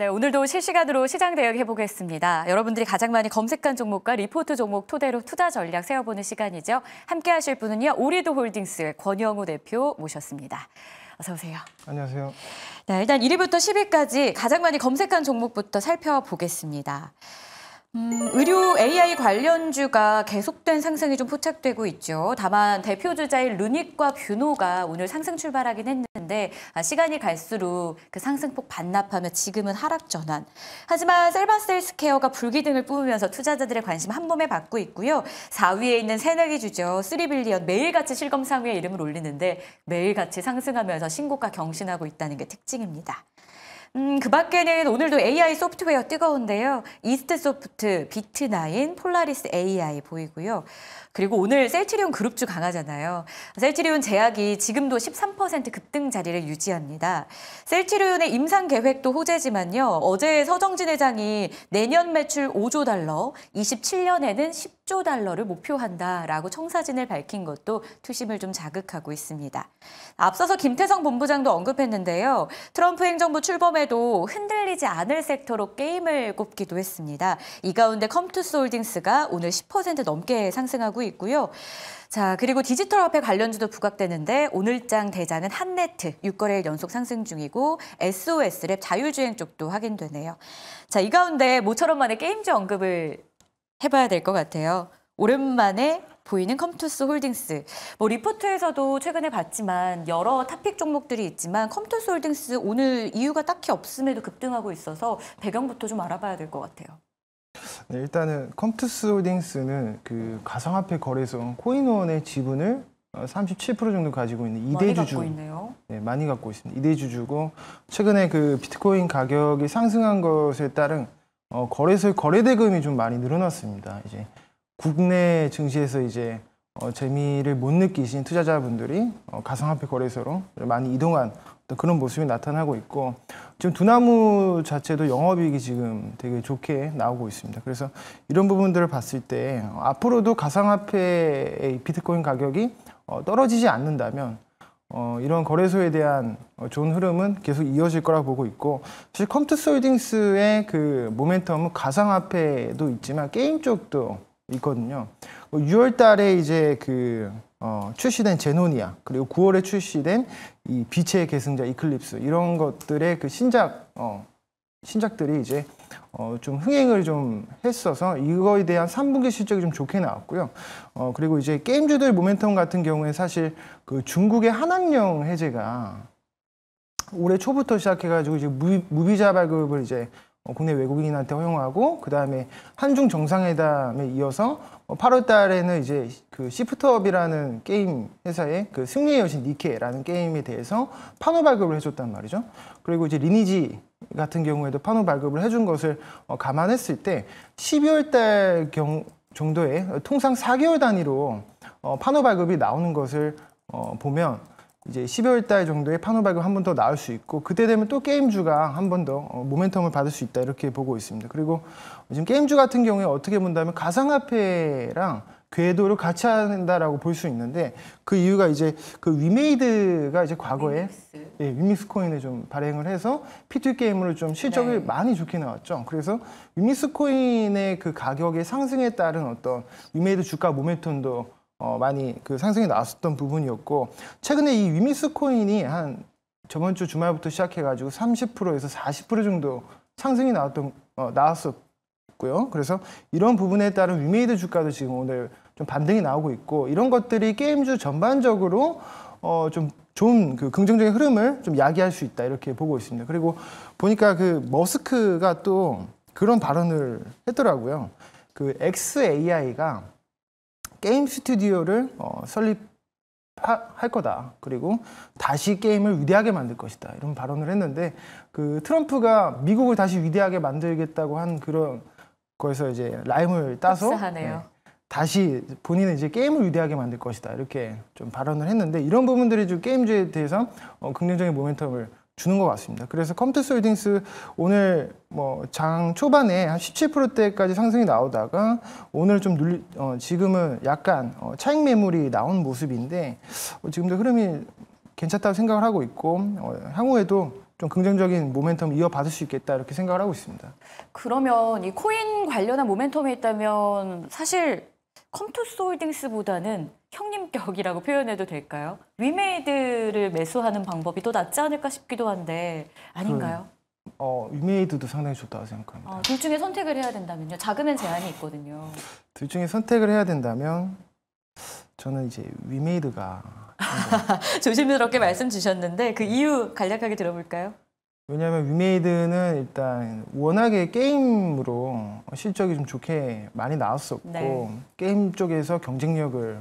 네, 오늘도 실시간으로 시장 대역 해보겠습니다. 여러분들이 가장 많이 검색한 종목과 리포트 종목 토대로 투자 전략 세워보는 시간이죠. 함께 하실 분은요. 오리도 홀딩스 권영우 대표 모셨습니다. 어서 오세요. 안녕하세요. 네, 일단 1위부터 10위까지 가장 많이 검색한 종목부터 살펴보겠습니다. 음, 의료 AI 관련주가 계속된 상승이 좀 포착되고 있죠. 다만 대표 주자인 루닉과 뷰노가 오늘 상승 출발하긴 했는데 아, 시간이 갈수록 그 상승폭 반납하며 지금은 하락 전환. 하지만 셀바셀스케어가 불기등을 뿜으면서 투자자들의 관심 한 몸에 받고 있고요. 4위에 있는 새내기 주죠. 3빌리언 매일같이 실검 상위에 이름을 올리는데 매일같이 상승하면서 신고가 경신하고 있다는 게 특징입니다. 음, 그 밖에는 오늘도 AI 소프트웨어 뜨거운데요. 이스트 소프트, 비트9, 폴라리스 AI 보이고요. 그리고 오늘 셀트리온 그룹주 강하잖아요. 셀트리온 제약이 지금도 13% 급등 자리를 유지합니다. 셀트리온의 임상 계획도 호재지만요. 어제 서정진 회장이 내년 매출 5조 달러, 27년에는 10조 달러를 목표한다라고 청사진을 밝힌 것도 투심을 좀 자극하고 있습니다. 앞서서 김태성 본부장도 언급했는데요. 트럼프 행정부 출범에 시험에도 흔들리지 않을 섹터로 게임을 꼽기도 했습니다. 이 가운데 컴투스홀딩스가 오늘 10% 넘게 상승하고 있고요. 자, 그리고 디지털 화폐 관련주도 부각되는데 오늘장 대자는 한네트 6거래일 연속 상승 중이고 SOS랩 자율주행 쪽도 확인되네요. 자, 이 가운데 모처럼 만에 게임즈 언급을 해봐야 될 것 같아요. 오랜만에 보이는 컴투스 홀딩스. 뭐 리포트에서도 최근에 봤지만 여러 탑픽 종목들이 있지만 컴투스 홀딩스 오늘 이유가 딱히 없음에도 급등하고 있어서 배경부터 좀 알아봐야 될 것 같아요. 네, 일단은 컴투스 홀딩스는 그 가상화폐 거래소 코인원의 지분을 37% 어, 정도 가지고 있는 이대주주 갖고, 네, 많이 갖고 있습니다. 이대주주고 최근에 그 비트코인 가격이 상승한 것에 따른 어, 거래소 거래 대금이 좀 많이 늘어났습니다. 이제 국내 증시에서 이제 어, 재미를 못 느끼신 투자자분들이 어, 가상화폐 거래소로 많이 이동한 그런 모습이 나타나고 있고 지금 두나무 자체도 영업이익이 지금 되게 좋게 나오고 있습니다. 그래서 이런 부분들을 봤을 때 어, 앞으로도 가상화폐의 비트코인 가격이 어, 떨어지지 않는다면 어, 이런 거래소에 대한 어, 좋은 흐름은 계속 이어질 거라 고 보고 있고 사실 컴투 솔딩스의 그 모멘텀은 가상화폐도 있지만 게임 쪽도 있거든요. 6월 그 달에 이제 그 어, 출시된 제노니아 그리고 9월에 출시된 이 빛의 계승자 이클립스 이런 것들의 그 신작 어, 신작들이 이제 어, 좀 흥행을 좀 했어서 이거에 대한 3분기 실적이 좀 좋게 나왔고요. 어, 그리고 이제 게임주들 모멘텀 같은 경우에 사실 그 중국의 한학령 해제가 올해 초부터 시작해가지고 이제 무비자 발급을 이제 어, 국내 외국인한테 허용하고 그 다음에 한중 정상회담에 이어서 8월 어, 달에는 이제 그 시프트업이라는 게임 회사의 그 승리의 여신 니케라는 게임에 대해서 판호 발급을 해줬단 말이죠. 그리고 이제 리니지 같은 경우에도 판호 발급을 해준 것을 어, 감안했을 때 12월 달 경, 정도에 통상 4개월 단위로 판호 발급이 나오는 것을 보면 이제 12월 달 정도에 판호 발이한 번 더 나올 수 있고 그때 되면 또 게임주가 한 번더 어, 모멘텀을 받을 수 있다 이렇게 보고 있습니다. 그리고 지금 게임주 같은 경우에 어떻게 본다면 가상화폐랑 궤도를 같이 한다라고 볼 수 있는데 그 이유가 이제 그 위메이드가 이제 과거에 위믹스. 예, 위믹스 코인을 좀 발행을 해서 피2 게임으로 좀 실적이 네. 많이 좋게 나왔죠. 그래서 위믹스 코인의 그 가격의 상승에 따른 어떤 위메이드 주가 모멘텀도 어, 많이 그 상승이 나왔었던 부분이었고 최근에 이 위미스 코인이 한 저번 주 주말부터 시작해가지고 30%에서 40% 정도 상승이 나왔던 어, 나왔었고요. 그래서 이런 부분에 따른 위메이드 주가도 지금 오늘 좀 반등이 나오고 있고 이런 것들이 게임주 전반적으로 어, 좀 좋은 그 긍정적인 흐름을 좀 야기할 수 있다 이렇게 보고 있습니다. 그리고 보니까 그 머스크가 또 그런 발언을 했더라고요. 그 XAI가 게임 스튜디오를 어, 설립할 거다. 그리고 다시 게임을 위대하게 만들 것이다. 이런 발언을 했는데 그 트럼프가 미국을 다시 위대하게 만들겠다고 한 그런 거에서 이제 라임을 따서 네 다시 본인은 이제 게임을 위대하게 만들 것이다. 이렇게 좀 발언을 했는데 이런 부분들이 좀 게임즈에 대해서 어, 긍정적인 모멘텀을 주는 것 같습니다. 그래서 컴퓨터 홀딩스 오늘 뭐 장 초반에 한 17%대까지 상승이 나오다가 오늘 좀 눌리, 어, 지금은 약간 어, 차익 매물이 나온 모습인데 어, 지금도 흐름이 괜찮다고 생각을 하고 있고 어, 향후에도 좀 긍정적인 모멘텀 이어받을 수 있겠다 이렇게 생각을 하고 있습니다. 그러면 이 코인 관련한 모멘텀이 있다면 사실 컴투스홀딩스보다는 형님격이라고 표현해도 될까요? 위메이드를 매수하는 방법이 더 낫지 않을까 싶기도 한데 아닌가요? 그, 어, 위메이드도 상당히 좋다고 생각합니다. 어, 둘 중에 선택을 해야 된다면요? 자금 제한이 있거든요. 둘 중에 선택을 해야 된다면 저는 이제 위메이드가 조심스럽게 말씀 주셨는데 그 이유 간략하게 들어볼까요? 왜냐하면 위메이드는 일단 워낙에 게임으로 실적이 좀 좋게 많이 나왔었고 네. 게임 쪽에서 경쟁력을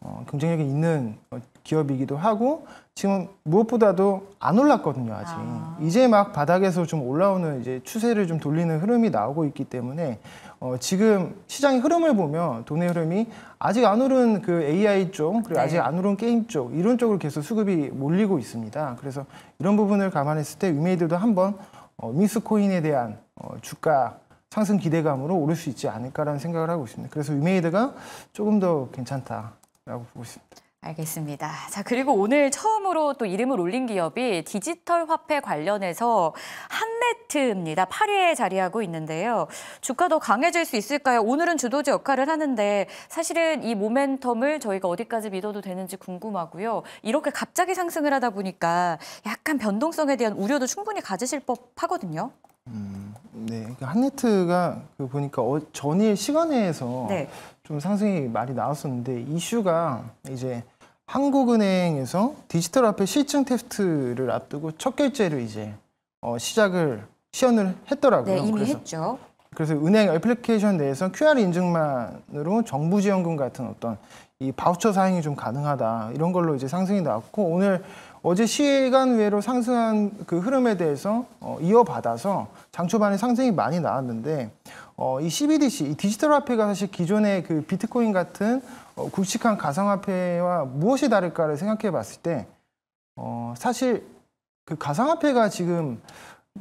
어, 경쟁력이 있는 어, 기업이기도 하고 지금 무엇보다도 안 올랐거든요 아직 아. 이제 막 바닥에서 좀 올라오는 이제 추세를 좀 돌리는 흐름이 나오고 있기 때문에 어, 지금 시장의 흐름을 보면 돈의 흐름이 아직 안 오른 그 AI 쪽 그리고 네. 아직 안 오른 게임 쪽 이런 쪽으로 계속 수급이 몰리고 있습니다. 그래서 이런 부분을 감안했을 때 위메이드도 한번 어, 믹스코인에 대한 어, 주가 상승 기대감으로 오를 수 있지 않을까라는 생각을 하고 있습니다. 그래서 위메이드가 조금 더 괜찮다라고 보고 있습니다. 알겠습니다. 자, 그리고 오늘 처음으로 또 이름을 올린 기업이 디지털 화폐 관련해서 한네트입니다. 8위에 자리하고 있는데요. 주가 더 강해질 수 있을까요? 오늘은 주도주 역할을 하는데 사실은 이 모멘텀을 저희가 어디까지 믿어도 되는지 궁금하고요. 이렇게 갑자기 상승을 하다 보니까 약간 변동성에 대한 우려도 충분히 가지실 법하거든요. 음, 네. 그러니까 한네트가 그 보니까 어, 전일 시간에서 네. 좀 상승이 많이 나왔었는데 이슈가 이제 한국은행에서 디지털 화폐 시증 테스트를 앞두고 첫 결제를 이제 어, 시작을 시연을 했더라고요. 네, 이미 그래서. 했죠. 그래서 은행 애플리케이션 내에서 QR 인증만으로 정부 지원금 같은 어떤 이 바우처 사용이 좀 가능하다 이런 걸로 이제 상승이 나왔고 오늘 어제 시간 외로 상승한 그 흐름에 대해서 어, 이어받아서 장 초반에 상승이 많이 나왔는데 어, 이 CBDC 이 디지털 화폐가 사실 기존의 그 비트코인 같은 어, 굵직한 가상화폐와 무엇이 다를까를 생각해 봤을 때 어, 사실 그 가상화폐가 지금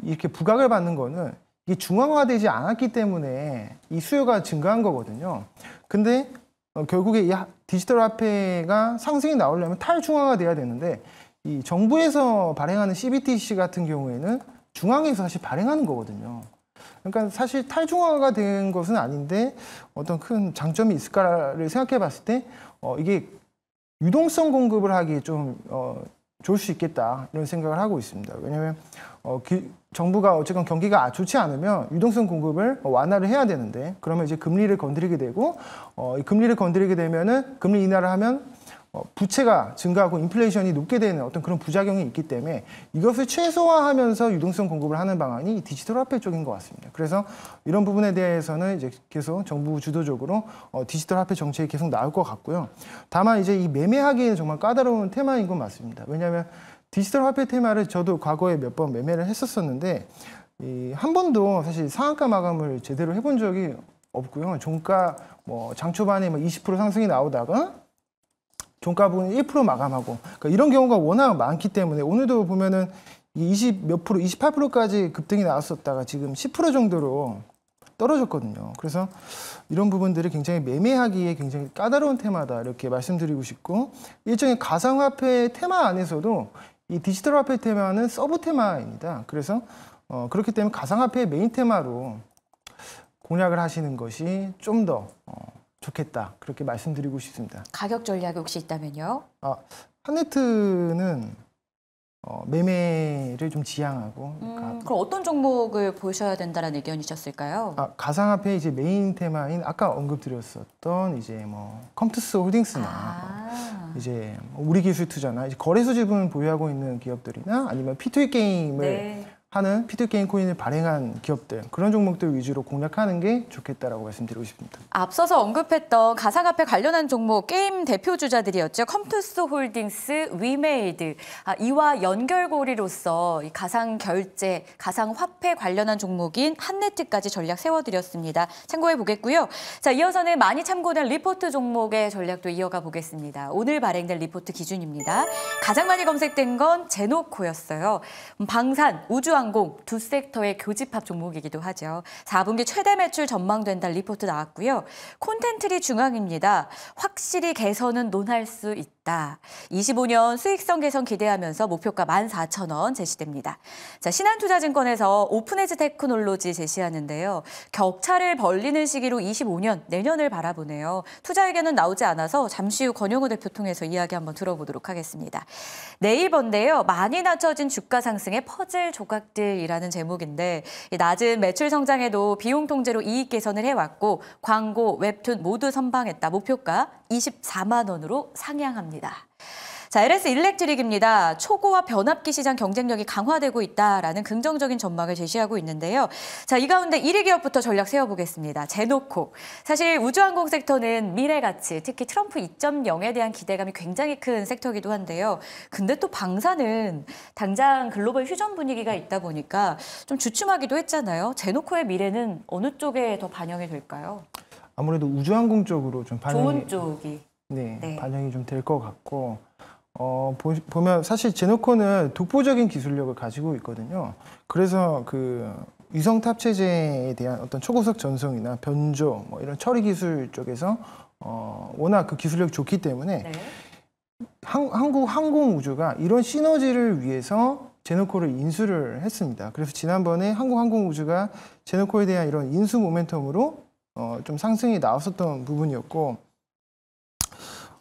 이렇게 부각을 받는 거는 이 중앙화되지 않았기 때문에 이 수요가 증가한 거거든요. 근데 어, 결국에 이 디지털 화폐가 상승이 나오려면 탈중앙화 돼야 되는데 이 정부에서 발행하는 CBTC 같은 경우에는 중앙에서 사실 발행하는 거거든요. 그러니까 사실 탈중화가 된 것은 아닌데 어떤 큰 장점이 있을까를 생각해 봤을 때 어, 이게 유동성 공급을 하기 좀 어, 좋을 수 있겠다 이런 생각을 하고 있습니다. 왜냐하면 어, 기, 정부가 어쨌건 경기가 좋지 않으면 유동성 공급을 완화를 해야 되는데 그러면 이제 금리를 건드리게 되고 어, 금리를 건드리게 되면은 금리 인하를 하면 어, 부채가 증가하고 인플레이션이 높게 되는 어떤 그런 부작용이 있기 때문에 이것을 최소화하면서 유동성 공급을 하는 방안이 디지털 화폐 쪽인 것 같습니다. 그래서 이런 부분에 대해서는 이제 계속 정부 주도적으로 어, 디지털 화폐 정책이 계속 나올 것 같고요. 다만 이제 이 매매하기는 에 정말 까다로운 테마인 건 맞습니다. 왜냐하면 디지털 화폐 테마를 저도 과거에 몇 번 매매를 했었었는데 이 한 번도 사실 상한가 마감을 제대로 해본 적이 없고요. 종가 뭐 장초반에 뭐20% 상승이 나오다가 종가분 부1% 마감하고 그러니까 이런 경우가 워낙 많기 때문에 오늘도 보면은 20 몇 프로, 28%까지 급등이 나왔었다가 지금 10% 정도로 떨어졌거든요. 그래서 이런 부분들을 굉장히 매매하기에 굉장히 까다로운 테마다 이렇게 말씀드리고 싶고 일종의 가상화폐 테마 안에서도 이 디지털 화폐 테마는 서브 테마입니다. 그래서 어, 그렇기 때문에 가상화폐의 메인 테마로 공략을 하시는 것이 좀더 어, 좋겠다 그렇게 말씀드리고 싶습니다. 가격 전략이 혹시 있다면요? 아 한네트는 어, 매매를 좀 지향하고 음, 그러니까 음, 그럼 어떤 종목을 보셔야 된다는 의견이셨을까요? 아, 가상화폐 이제 메인 테마인 아까 언급드렸었던 이제 뭐 컴투스 홀딩스나 아. 뭐 이제 우리 기술 투자나 이제 거래소 지분을 보유하고 있는 기업들이나 아니면 P2E 게임을 네. 하는 피드게임 코인을 발행한 기업들 그런 종목들 위주로 공략하는 게 좋겠다라고 말씀드리고 싶습니다. 앞서서 언급했던 가상화폐 관련한 종목 게임 대표 주자들이었죠. 컴투스 홀딩스, 위메이드 아, 이와 연결고리로서 이 가상 결제, 가상 화폐 관련한 종목인 한네트까지 전략 세워드렸습니다. 참고해 보겠고요. 자 이어서는 많이 참고된 리포트 종목의 전략도 이어가 보겠습니다. 오늘 발행된 리포트 기준입니다. 가장 많이 검색된 건 제노코였어요. 방산, 우주 항공두 섹터의 교집합 종목이기도 하죠. 4분기 최대 매출 전망된다 리포트 나왔고요. 콘텐츠리 중앙입니다. 확실히 개선은 논할 수 있다. 25년 수익성 개선 기대하면서 목표가 14,000원 제시됩니다. 자, 신한투자증권에서 오픈에즈 테크놀로지 제시하는데요. 격차를 벌리는 시기로 25년 내년을 바라보네요. 투자 의견은 나오지 않아서 잠시 후 권영우 대표 통해서 이야기 한번 들어보도록 하겠습니다. 네이버인데요. 많이 낮춰진 주가 상승의 퍼즐 조각 전략이라는 제목인데 낮은 매출 성장에도 비용 통제로 이익 개선을 해왔고 광고, 웹툰 모두 선방했다. 목표가 24만 원으로 상향합니다. 자, LS 일렉트릭입니다. 초고와 변압기 시장 경쟁력이 강화되고 있다라는 긍정적인 전망을 제시하고 있는데요. 자, 이 가운데 1위 기업부터 전략 세워보겠습니다. 제노코. 사실 우주항공 섹터는 미래 가치, 특히 트럼프 2.0에 대한 기대감이 굉장히 큰 섹터이기도 한데요. 근데 또 방사는 당장 글로벌 휴전 분위기가 있다 보니까 좀 주춤하기도 했잖아요. 제노코의 미래는 어느 쪽에 더 반영이 될까요? 아무래도 우주항공 쪽으로 좀 반영이 좋은 쪽이 네, 네. 반영이 좀될 것 같고 어, 보, 보면 사실 제노코는 독보적인 기술력을 가지고 있거든요. 그래서 그 위성 탑 체제에 대한 어떤 초고속 전송이나 변조 뭐 이런 처리 기술 쪽에서 어, 워낙 그 기술력이 좋기 때문에 네. 한, 한국 항공우주가 이런 시너지를 위해서 제노코를 인수를 했습니다. 그래서 지난번에 한국항공우주가 제노코에 대한 이런 인수 모멘텀으로 어, 좀 상승이 나왔었던 부분이었고,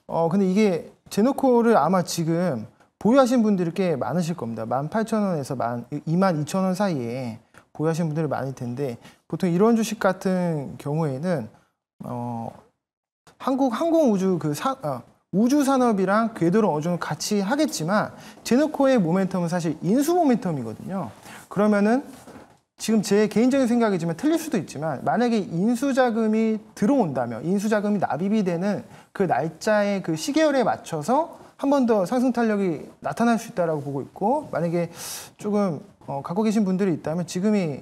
어, 근데 이게 제노코를 아마 지금 보유하신 분들이 꽤 많으실 겁니다. 18,000원에서 22,000원 사이에 보유하신 분들이 많을 텐데 보통 이런 주식 같은 경우에는 어, 한국 항공우주 그 사, 어, 우주 산업이랑 궤도를 어느 정도 같이 하겠지만 제노코의 모멘텀은 사실 인수 모멘텀이거든요. 그러면은 지금 제 개인적인 생각이지만 틀릴 수도 있지만 만약에 인수자금이 들어온다면 인수자금이 납입이 되는 그 날짜의 그 시계열에 맞춰서 한 번 더 상승 탄력이 나타날 수 있다라고 보고 있고 만약에 조금 어, 갖고 계신 분들이 있다면 지금이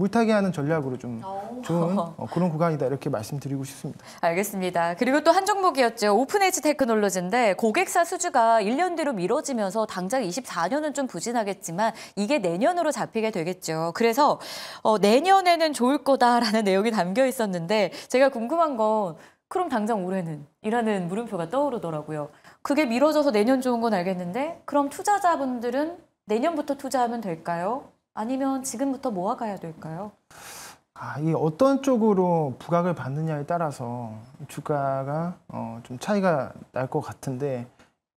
물타기 하는 전략으로 좀 어. 좋은 어, 그런 구간이다 이렇게 말씀드리고 싶습니다. 알겠습니다. 그리고 또 한 종목이었죠. 오픈에지 테크놀로지인데 고객사 수주가 1년 뒤로 미뤄지면서 당장 24년은 좀 부진하겠지만 이게 내년으로 잡히게 되겠죠. 그래서 어, 내년에는 좋을 거다라는 내용이 담겨 있었는데 제가 궁금한 건 그럼 당장 올해는 이라는 물음표가 떠오르더라고요. 그게 미뤄져서 내년 좋은 건 알겠는데 그럼 투자자분들은 내년부터 투자하면 될까요? 아니면 지금부터 모아가야 될까요? 아, 이 어떤 쪽으로 부각을 받느냐에 따라서 주가가 어, 좀 차이가 날 것 같은데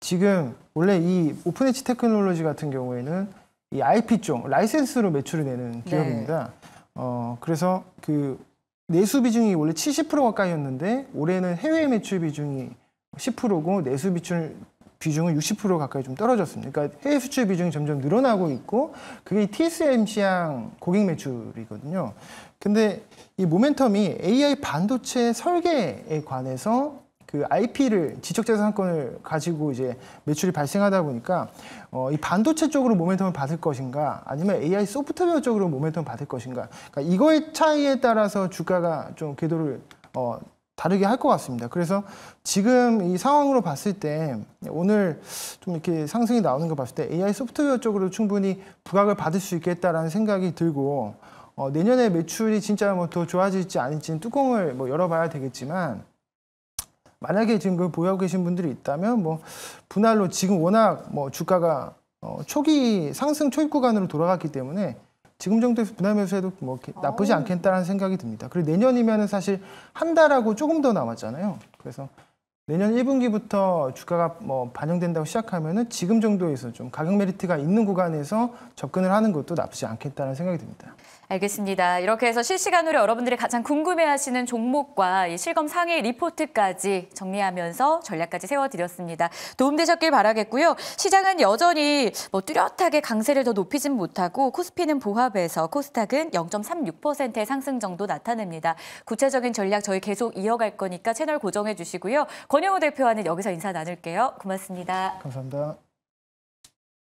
지금 원래 이 오픈 엣지 테크놀로지 같은 경우에는 이 IP 쪽 라이센스로 매출을 내는 네. 기업입니다. 네. 어, 그래서 그 내수 비중이 원래 70% 가까이였는데 올해는 해외 매출 비중이 10%고 내수 비출 비중은 60% 가까이 좀 떨어졌습니다. 그러니까 해외 수출 비중이 점점 늘어나고 있고 그게 TSM c 향 고객 매출이거든요. 근데 이 모멘텀이 AI 반도체 설계에 관해서 그 IP를 지적재산권을 가지고 이제 매출이 발생하다 보니까 어, 이 반도체 쪽으로 모멘텀을 받을 것인가 아니면 AI 소프트웨어 쪽으로 모멘텀을 받을 것인가 그러니까 이거의 차이에 따라서 주가가 좀 궤도를 어, 다르게 할 것 같습니다. 그래서 지금 이 상황으로 봤을 때 오늘 좀 이렇게 상승이 나오는 거 봤을 때 AI 소프트웨어 쪽으로 충분히 부각을 받을 수 있겠다라는 생각이 들고 어, 내년에 매출이 진짜 뭐 더 좋아질지 아닐지는 뚜껑을 뭐 열어봐야 되겠지만 만약에 지금 그걸 보유하고 계신 분들이 있다면 뭐 분할로 지금 워낙 뭐 주가가 어, 초기 상승 초입 구간으로 돌아갔기 때문에 지금 정도에서 분할매서해도뭐 나쁘지 어. 않겠다라는 생각이 듭니다. 그리고 내년이면 사실 한 달하고 조금 더 남았잖아요. 그래서 내년 1분기부터 주가가 뭐 반영된다고 시작하면 지금 정도에서 좀 가격 메리트가 있는 구간에서 접근을 하는 것도 나쁘지 않겠다는 생각이 듭니다. 알겠습니다. 이렇게 해서 실시간으로 여러분들이 가장 궁금해하시는 종목과 실검 상의 리포트까지 정리하면서 전략까지 세워드렸습니다. 도움되셨길 바라겠고요. 시장은 여전히 뭐 뚜렷하게 강세를 더 높이진 못하고 코스피는 보합에서 코스닥은 0.36%의 상승 정도 나타냅니다. 구체적인 전략 저희 계속 이어갈 거니까 채널 고정해 주시고요. 권영우 대표와는 여기서 인사 나눌게요. 고맙습니다. 감사합니다.